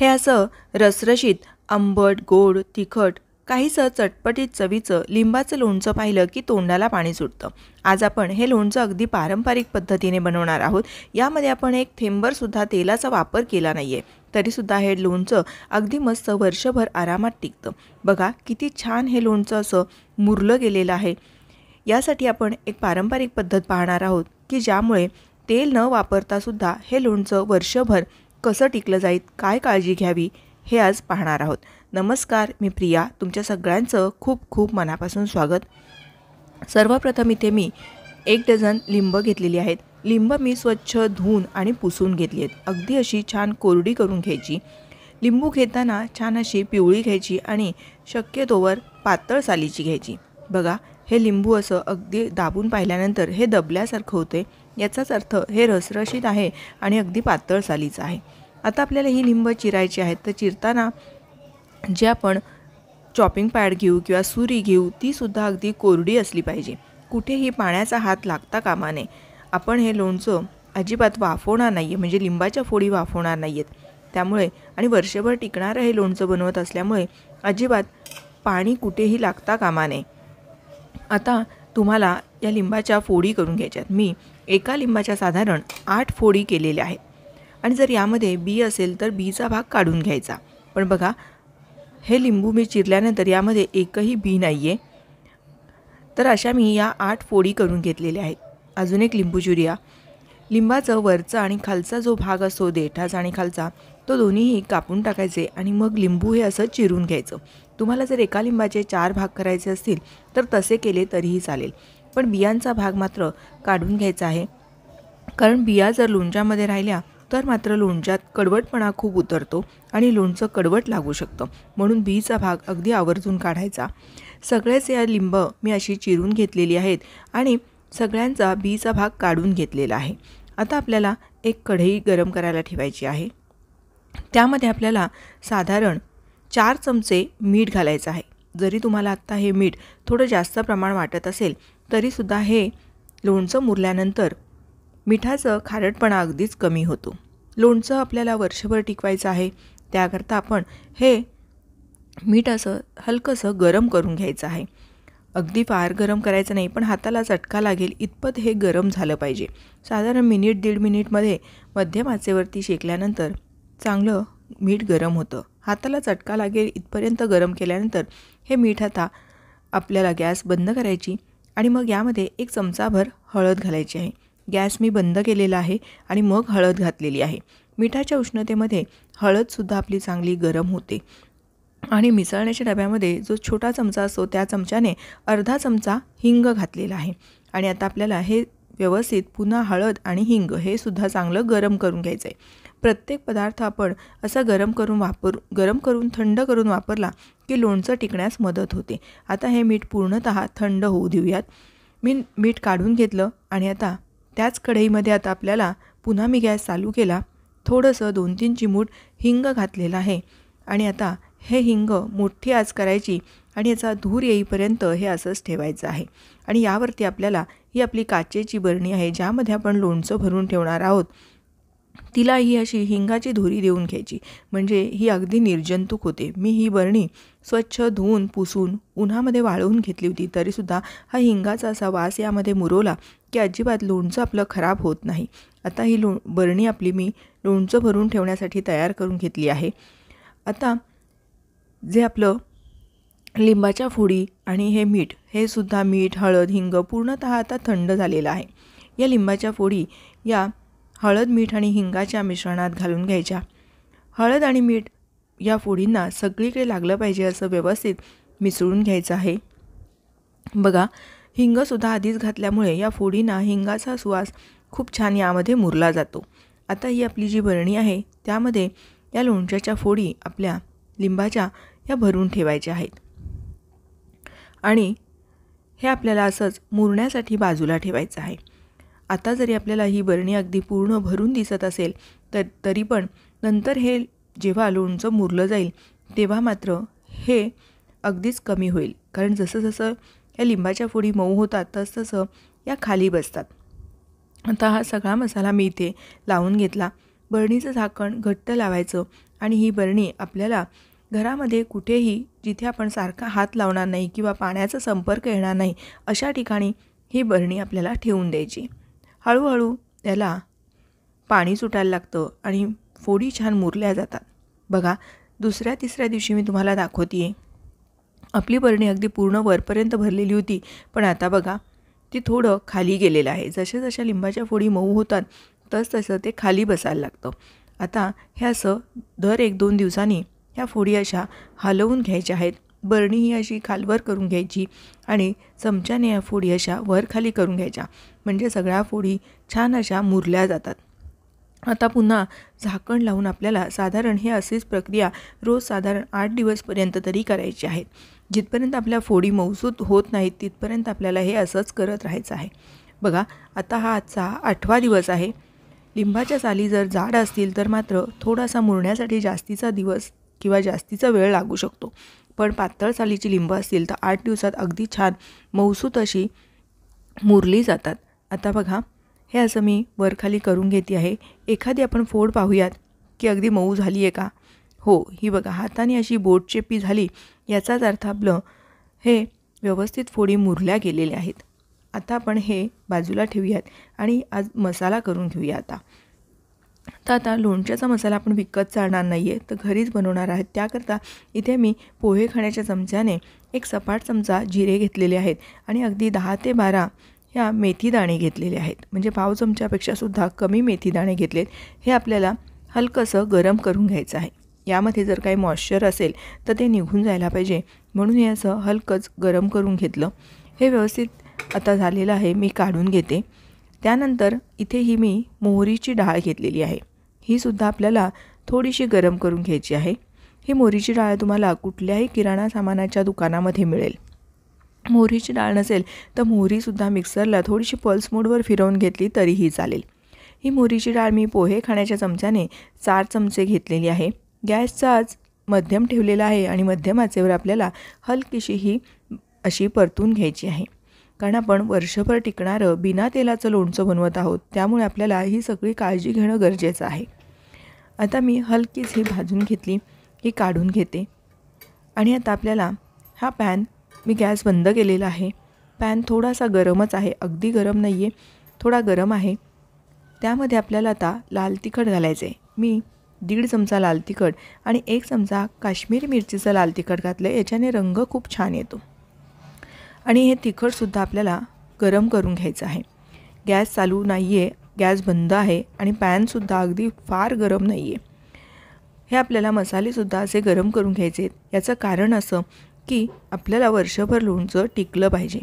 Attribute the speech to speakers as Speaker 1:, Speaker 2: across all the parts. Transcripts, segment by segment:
Speaker 1: हे असं रसरशीत आंबट गोड तिखट काहीसं चटपटीत चवीचं लिंबाचं लोणचं पाहिलं की तोंडाला पाणी सुटतं आज आपण हे लोणचं अगदी पारंपरिक पद्धतीने बनवणार आहोत यामध्ये आपण एक थेंबरसुद्धा तेलाचा वापर केला नाही आहे तरीसुद्धा हे लोणचं अगदी मस्त वर्षभर आरामात टिकतं बघा किती छान हे लोणचं असं मुरलं गेलेलं आहे यासाठी आपण एक पारंपरिक पद्धत पाहणार आहोत की ज्यामुळे तेल न वापरतासुद्धा हे लोणचं वर्षभर कसं टिकलं जाईल काय काळजी घ्यावी हे आज पाहणार आहोत नमस्कार मी प्रिया तुमच्या सगळ्यांचं खूप खूप मनापासून स्वागत सर्वप्रथम इथे मी एक डझन लिंब घेतलेली आहेत लिंब मी स्वच्छ धुवून आणि पुसून घेतली आहेत अगदी अशी छान कोरडी करून घ्यायची लिंबू घेताना छान अशी पिवळी घ्यायची आणि शक्यतोवर पातळ सालीची घ्यायची बघा हे लिंबू असं अगदी दाबून पाहिल्यानंतर हे दबल्यासारखं होते याचाच अर्थ हे रसरशीत आहे आणि अगदी पातळ सालीचं आहे आता आपल्याला ही लिंब चिरायची आहेत तर चिरताना जे आपण चॉपिंग पॅड घेऊ किंवा सुरी घेऊ तीसुद्धा अगदी कोरडी असली पाहिजे कुठेही पाण्याचा हात लागता कामा नये आपण हे लोणचं अजिबात वाफवणार नाही आहे म्हणजे लिंबाच्या फोडी वाफवणार नाही आहेत त्यामुळे आणि वर्षभर टिकणारं हे लोणचं बनवत असल्यामुळे अजिबात पाणी कुठेही लागता कामा नये आता तुम्हाला या लिंबाच्या फोडी करून घ्यायच्यात मी एका लिंबाच्या साधारण आठ फोडी केलेल्या आहेत आणि जर यामध्ये बी असेल तर बीचा भाग काढून घ्यायचा पण बघा हे लिंबू मी चिरल्यानंतर यामध्ये एकही बी नाही आहे तर अशा मी या आठ फोडी करून घेतलेल्या आहेत अजून एक लिंबू चुरिया लिंबाचं वरचा आणि खालचा जो भाग असतो देठाचा आणि खालचा तो दोन्हीही कापून टाकायचे आणि मग लिंबू हे असं चिरून घ्यायचं तुम्हाला जर एका लिंबाचे चार भाग करायचे असतील तर तसे केले तरीही चालेल पण बियांचा भाग मात्र काढून घ्यायचा आहे कारण बिया जर लोणच्यामध्ये राहिल्या तर मात्र लोणच्यात कडवटपणा खूप उतरतो आणि लोणचं कडवट लागू शकतं म्हणून बीचा भाग अगदी आवर्जून काढायचा सगळेच या लिंब मी अशी चिरून घेतलेली आहेत आणि सगळ्यांचा बीचा भाग काढून घेतलेला आहे आता आपल्याला एक कढई गरम करायला ठेवायची आहे त्यामध्ये आपल्याला साधारण चार चमचे मीठ घालायचं आहे जरी तुम्हाला आत्ता हे मीठ थोडं जास्त प्रमाण वाटत असेल तरीसुद्धा हे लोणचं मुरल्यानंतर मिठाचं खारटपणा अगदीच कमी होतो लोणचं आपल्याला वर्षभर टिकवायचं आहे त्याकरता आपण हे मीठ असं हलकंसं गरम करून घ्यायचं आहे अगदी फार गरम करायचं नाही पण हाताला चटका लागेल इतपत हे गरम झालं पाहिजे साधारण मिनिट दीड मिनिटमध्ये मध्यम आचेवरती शेकल्यानंतर चांगलं मीठ गरम होतं हाताला चटका लागेल इथपर्यंत गरम केल्यानंतर हे मीठ आता आपल्याला गॅस बंद करायची आणि मग यामध्ये एक चमचाभर हळद घालायची आहे गॅस मी बंद केलेला आहे आणि मग हळद घातलेली आहे मिठाच्या उष्णतेमध्ये हळदसुद्धा आपली चांगली गरम होते आणि मिसळण्याच्या डब्यामध्ये जो छोटा चमचा असतो त्या चमच्याने अर्धा चमचा हिंग घातलेला आहे आणि आता आपल्याला हे व्यवस्थित पुन्हा हळद आणि हिंग हे सुद्धा चांगलं गरम करून घ्यायचं आहे प्रत्येक पदार्थ आपण असा गरम करून वापर गरम करून थंड करून वापरला की लोणचं टिकण्यास मदत होते आता हे मीठ पूर्णत थंड होऊ देऊयात मी मीठ काढून घेतलं आणि आता त्याच कढईमध्ये आता आपल्याला पुन्हा मी गॅस चालू केला थोडंसं दोन तीन चिमूट हिंग घातलेलं आहे आणि आता हे हिंग मोठी आज करायची आणि याचा धूर येईपर्यंत हे असंच ठेवायचं आहे आणि यावरती आपल्याला ही आपली काचेची बरणी आहे ज्यामध्ये आपण लोणचं भरून ठेवणार आहोत तिला ही अशी हिंगाची धुरी देऊन घ्यायची म्हणजे ही अगदी निर्जंतुक होते मी ही बरणी स्वच्छ धुवून पुसून उन्हामध्ये वाळवून घेतली होती तरीसुद्धा हा हिंगाचा असा वास यामध्ये मुरवला की अजिबात लोणचं आपलं खराब होत नाही आता ही लो बरणी आपली मी लोणचं भरून ठेवण्यासाठी तयार करून घेतली आहे आता जे आपलं लिंबाच्या फोडी आणि हे मीठ हे सुद्धा मीठ हळद हिंग पूर्णतः आता थंड झालेलं आहे या लिंबाच्या फोडी या हळद मीठ आणि हिंगाच्या मिश्रणात घालून घ्यायच्या हळद आणि मीठ या फोडींना सगळीकडे लागलं पाहिजे असं व्यवस्थित मिसळून घ्यायचं आहे बघा हिंगसुद्धा आधीच घातल्यामुळे या फोडींना हिंगाचा सुवास खूप छान यामध्ये मुरला जातो आता ही आपली जी बरणी आहे त्यामध्ये या लोणच्याच्या फोडी आपल्या लिंबाच्या या भरून ठेवायच्या आहेत आणि हे आपल्याला असंच मुरण्यासाठी बाजूला ठेवायचं आहे आता जरी आपल्याला ही बरणी अगदी पूर्ण भरून दिसत असेल तर तरी पण नंतर हे जेव्हा लोणचं मुरलं जाईल तेव्हा मात्र हे अगदीच कमी होईल कारण जसं जसं या लिंबाच्या फोडी मऊ होतात तसं या खाली बसतात आता हा सगळा मसाला मी इथे लावून घेतला बरणीचं झाकण घट्ट लावायचं आणि ही बरणी आपल्याला घरामध्ये कुठेही जिथे आपण सारखा हात लावणार नाही किंवा पाण्याचा संपर्क येणार नाही अशा ठिकाणी ही बरणी आपल्याला ठेवून द्यायची हळूहळू त्याला पाणी सुटायला लागतं आणि फोडी छान मुरल्या जातात बघा दुसऱ्या तिसऱ्या दिवशी मी तुम्हाला दाखवते आपली बरणी अगदी पूर्ण वरपर्यंत भरलेली होती पण आता बघा ती थोडं खाली गेलेलं आहे जशा जशा लिंबाच्या फोडी मऊ होतात तस तसं ते खाली बसायला लागतं आता हे असं दर एक दोन दिवसांनी ह्या फोडी अशा हलवून घ्यायच्या आहेत बरणी ही अशी खालवर करून घ्यायची आणि चमच्याने या फोडी अशा वर खाली करून घ्यायच्या म्हणजे सगळ्या फोडी छान अशा मुरल्या जातात आता पुन्हा झाकण लावून आपल्याला साधारण हे असेच प्रक्रिया रोज साधारण आठ दिवसपर्यंत तरी करायची आहे जिथपर्यंत आपल्या फोडी मौसूद होत नाहीत तिथपर्यंत आपल्याला हे असंच करत राहायचं आहे बघा आता हा आजचा आठवा दिवस आहे लिंबाच्या साली जर जाड असतील तर मात्र थोडासा मुरण्यासाठी जास्तीचा दिवस किंवा जास्तीचा वेळ लागू शकतो पण पातळ सालीची लिंब असतील तर आठ दिवसात अगदी छान मऊसूत अशी मुरली जातात आता बघा हे असं मी वरखाली करून घेते आहे एखादी आपण फोड पाहूयात की अगदी मऊ झाली आहे का हो ही बघा हाताने अशी बोटचेपी झाली याचाच अर्थ आपलं हे व्यवस्थित फोडी मुरल्या गेलेल्या आहेत आता आपण हे बाजूला ठेवूयात आणि आज मसाला करून घेऊया आता तर आता लोणच्याचा मसाला आपण विकत चालणार नाही आहे तर घरीच बनवणार आहेत त्याकरता इथे मी पोहे खाण्याच्या चमच्याने एक सपाट चमचा जिरे घेतलेले आहेत आणि अगदी दहा ते बारा ह्या मेथी दाणे घेतलेले आहेत म्हणजे पाव चमच्यापेक्षासुद्धा कमी मेथी दाणे घेतलेत हे आपल्याला हलकंसं गरम करून घ्यायचं आहे यामध्ये जर काही मॉइश्चर असेल तर ते निघून जायला पाहिजे म्हणून हे असं हलकंच गरम करून घेतलं हे व्यवस्थित आता झालेलं आहे मी काढून घेते त्यानंतर ही मी मोहरीची डाळ घेतलेली आहे ही सुद्धा आपल्याला थोडीशी गरम करून घ्यायची आहे ही मोहरीची डाळ तुम्हाला कुठल्याही किराणा सामानाच्या दुकानामध्ये मिळेल मोहरीची डाळ नसेल तर मोहरीसुद्धा मिक्सरला थोडीशी पल्स मोडवर फिरवून घेतली तरीही चालेल ही मोहरीची डाळ मी पोहे खाण्याच्या चमच्याने चार चमचे घेतलेली आहे गॅसचा आज मध्यम ठेवलेला आहे आणि मध्यम आचेवर आपल्याला हलकीशी ही अशी परतून घ्यायची आहे कारण आपण वर्षभर टिकणारं बिना तेलाचं लोणचं बनवत आहोत त्यामुळे आपल्याला ही सगळी काळजी घेणं गरजेचं आहे आता मी हलकीच ही भाजून घेतली ही काढून घेते आणि आता आपल्याला हा पॅन मी गॅस बंद केलेला आहे पॅन थोडासा गरमच आहे अगदी गरम नाही आहे थोडा गरम आहे त्यामध्ये आपल्याला आता लाल तिखट घालायचं आहे मी दीड चमचा लाल तिखट आणि एक चमचा काश्मीरी मिरचीचं लाल तिखट घातलं याच्याने रंग खूप छान येतो आणि हे तिखटसुद्धा आपल्याला गरम करून घ्यायचं आहे गॅस चालू नाही आहे गॅस बंद आहे आणि पॅनसुद्धा अगदी फार गरम नाही आहे हे आपल्याला मसालेसुद्धा असे गरम करून घ्यायचे आहेत याचं कारण असं की आपल्याला वर्षभर लोणचं टिकलं पाहिजे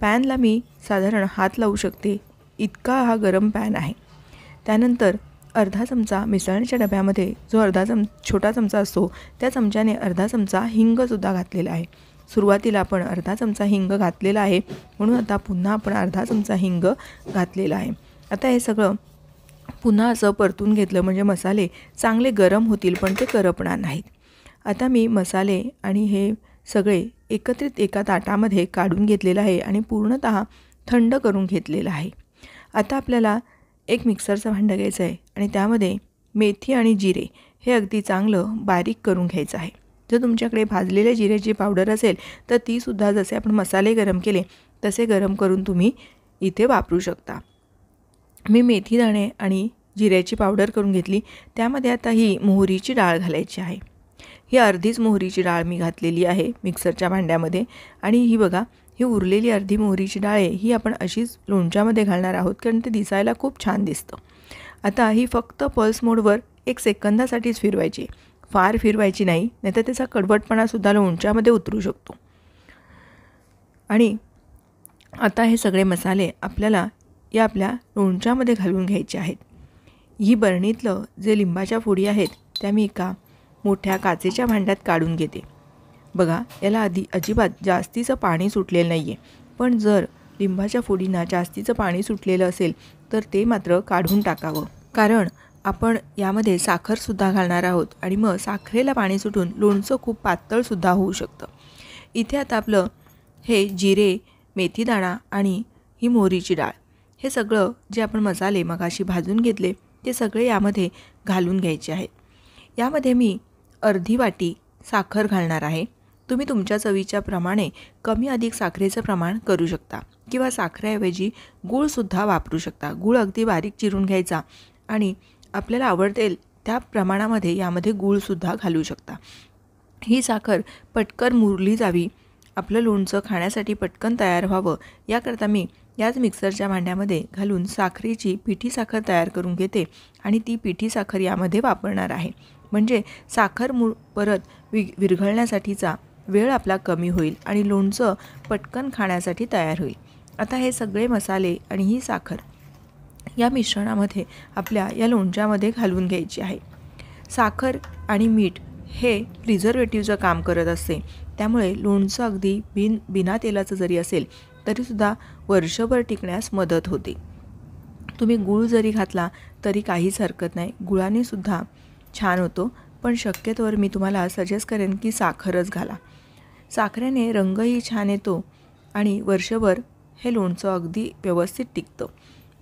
Speaker 1: पॅनला मी साधारण हात लावू शकते इतका हा गरम पॅन आहे त्यानंतर अर्धा चमचा मिसळण्याच्या डब्यामध्ये जो अर्धा चम छोटा चमचा असतो त्या चमच्याने अर्धा चमचा हिंगसुद्धा घातलेला आहे सुरुवातीला आपण अर्धा चमचा हिंग घातलेला आहे म्हणून आता पुन्हा आपण अर्धा चमचा हिंग घातलेला आहे आता हे सगळं पुन्हा असं परतून घेतलं म्हणजे मसाले चांगले गरम होतील पण ते करपणार नाहीत आता मी मसाले आणि हे सगळे एकत्रित एका ताटामध्ये काढून घेतलेलं आहे आणि पूर्णत थंड करून घेतलेलं आहे आता आपल्याला एक मिक्सरचं भांडं घ्यायचं आहे आणि त्यामध्ये मेथी आणि जिरे हे अगदी चांगलं बारीक करून घ्यायचं आहे जर तुमच्याकडे भाजलेल्या जिऱ्याची पावडर असेल तर तीसुद्धा जसे आपण मसाले गरम केले तसे गरम करून तुम्ही इथे वापरू शकता मी मेथी दाणे आणि जिऱ्याची पावडर करून घेतली त्यामध्ये आता ही मोहरीची डाळ घालायची आहे ही अर्धीच मोहरीची डाळ मी घातलेली आहे मिक्सरच्या भांड्यामध्ये आणि ही बघा ही उरलेली अर्धी मोहरीची डाळ आहे ही आपण अशीच लोणच्यामध्ये घालणार आहोत कारण ते दिसायला खूप छान दिसतं आता ही फक्त पल्स मोडवर एक सेकंदासाठीच फिरवायची फार फिरवायची नाही नाहीतर त्याचा कडवटपणासुद्धा लोणच्यामध्ये उतरू शकतो आणि आता हे सगळे मसाले आपल्याला या आपल्या लोणच्यामध्ये घालून घ्यायचे आहेत ही बरणीतलं जे लिंबाच्या फोडी आहेत त्या मी एका मोठ्या काचेच्या भांड्यात काढून घेते बघा याला आधी अजिबात जास्तीचं पाणी सुटलेलं नाही आहे पण जर लिंबाच्या फोडींना जास्तीचं पाणी सुटलेलं असेल तर ते मात्र काढून टाकावं कारण आपण यामध्ये साखरसुद्धा घालणार आहोत आणि मग साखरेला पाणी सुटून लोणचं खूप पातळसुद्धा होऊ शकतं इथे आता आपलं हे जिरे मेथीदाणा आणि ही मोहरीची डाळ हे सगळं जे आपण मसाले मगाशी भाजून घेतले ते सगळे यामध्ये घालून घ्यायचे आहेत यामध्ये मी अर्धी वाटी साखर घालणार आहे तुम्ही तुमच्या चवीच्या प्रमाणे कमी अधिक साखरेचं प्रमाण करू शकता किंवा साखरेऐवजी गूळसुद्धा वापरू शकता गूळ अगदी बारीक चिरून घ्यायचा आणि आपल्याला आवडतेल त्या प्रमाणामध्ये यामध्ये गूळसुद्धा घालू शकता ही साखर पटकन मुरली जावी आपलं लोणचं खाण्यासाठी पटकन तयार व्हावं याकरता मी याच मिक्सरच्या भांड्यामध्ये घालून साखरेची पिठी साखर तयार करून घेते आणि ती पिठी साखर यामध्ये वापरणार आहे म्हणजे साखर मु परत वि विरघळण्यासाठीचा वेळ आपला कमी होईल आणि लोणचं पटकन खाण्यासाठी तयार होईल आता हे सगळे मसाले आणि ही साखर या मिश्रणामध्ये आपल्या या लोणच्यामध्ये घालून घ्यायची आहे साखर आणि मीठ हे प्रिझर्वेटिव्हचं काम करत असते त्यामुळे लोणचं अगदी बिन बिना तेलाचं जरी असेल तरीसुद्धा वर्षभर टिकण्यास मदत होते तुम्ही गूळ जरी घातला तरी काहीच हरकत नाही गुळानेसुद्धा छान होतो पण शक्यतोवर मी तुम्हाला सजेस्ट करेन की साखरच घाला साखरेने रंगही छान येतो आणि वर्षभर हे लोणचं अगदी व्यवस्थित टिकतं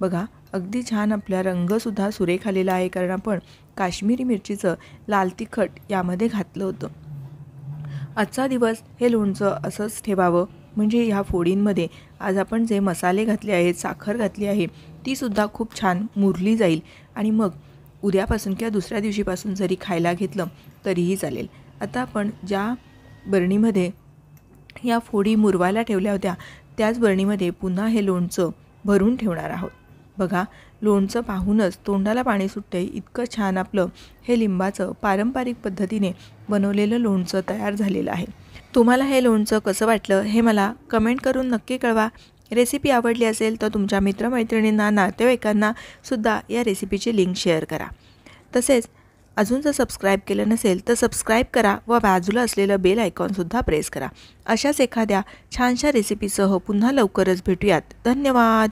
Speaker 1: बघा अगदी छान आपला रंगसुद्धा सुरेख आलेला आहे कारण आपण काश्मीरी मिरचीचं लाल तिखट यामध्ये घातलं होतं आजचा दिवस हे लोणचं असंच ठेवावं म्हणजे ह्या फोडींमध्ये आज आपण जे मसाले घातले आहेत साखर घातली आहे तीसुद्धा खूप छान मुरली जाईल आणि मग उद्यापासून किंवा दुसऱ्या दिवशीपासून जरी खायला घेतलं तरीही चालेल आता आपण ज्या बरणीमध्ये या फोडी मुरवायला ठेवल्या होत्या त्याच बरणीमध्ये पुन्हा हे लोणचं भरून ठेवणार आहोत बघा लोणचं पाहूनच तोंडाला पाणी सुटते इतकं छान आपलं हे लिंबाचं पारंपरिक पद्धतीने बनवलेलं लोणचं तयार झालेलं आहे तुम्हाला हे लोणचं कसं वाटलं हे मला कमेंट करून नक्की कळवा रेसिपी आवडली असेल तर तुमच्या मित्रमैत्रिणींना नातेवाईकांना सुद्धा या रेसिपीची लिंक शेअर करा तसेच अजून जर सबस्क्राईब केलं नसेल तर सबस्क्राईब करा व बाजूला असलेलं बेल आयकॉनसुद्धा प्रेस करा अशाच एखाद्या छानशा रेसिपीसह पुन्हा लवकरच भेटूयात धन्यवाद